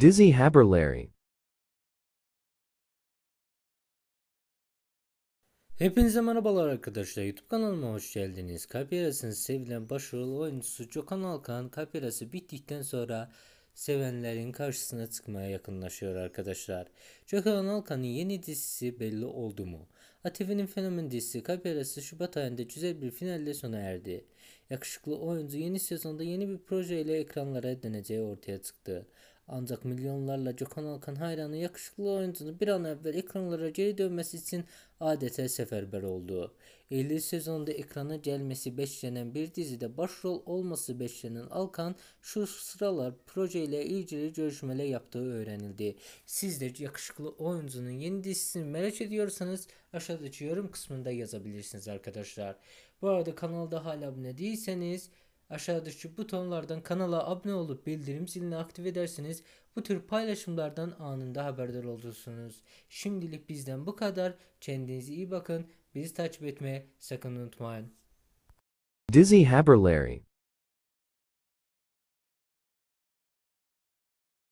Dizzy Haberleri Hepinize merhabalar arkadaşlar. YouTube kanalıma hoş geldiniz. Kalp sevilen başarılı oyuncusu Cokan Alkan kalp bittikten sonra sevenlerin karşısına çıkmaya yakınlaşıyor arkadaşlar. Cokan Alkan'ın yeni dizisi belli oldu mu? ATV'nin fenomen dizisi kalp Şubat ayında güzel bir finalle sona erdi. Yakışıklı oyuncu yeni sezonda yeni bir projeyle ekranlara döneceği ortaya çıktı. Ancak milyonlarla Gökhan Alkan hayranı yakışıklı oyuncunun bir an evvel ekranlara geri dönmesi için adeta seferber oldu. 50 sezonda ekrana gelmesi beklenen bir dizide başrol olması beklenen Alkan şu sıralar projeyle ilgili görüşmeler yaptığı öğrenildi. Siz de yakışıklı oyuncunun yeni dizisini merak ediyorsanız aşağıdaki yorum kısmında yazabilirsiniz arkadaşlar. Bu arada kanalda hala abone değilseniz Aşağıdaki butonlardan kanala abone olup bildirim zilini aktif ederseniz bu tür paylaşımlardan anında haberdar olursunuz. Şimdilik bizden bu kadar. Kendinize iyi bakın. Bizi takip etmeyi sakın unutmayın. Dizzy Haberlary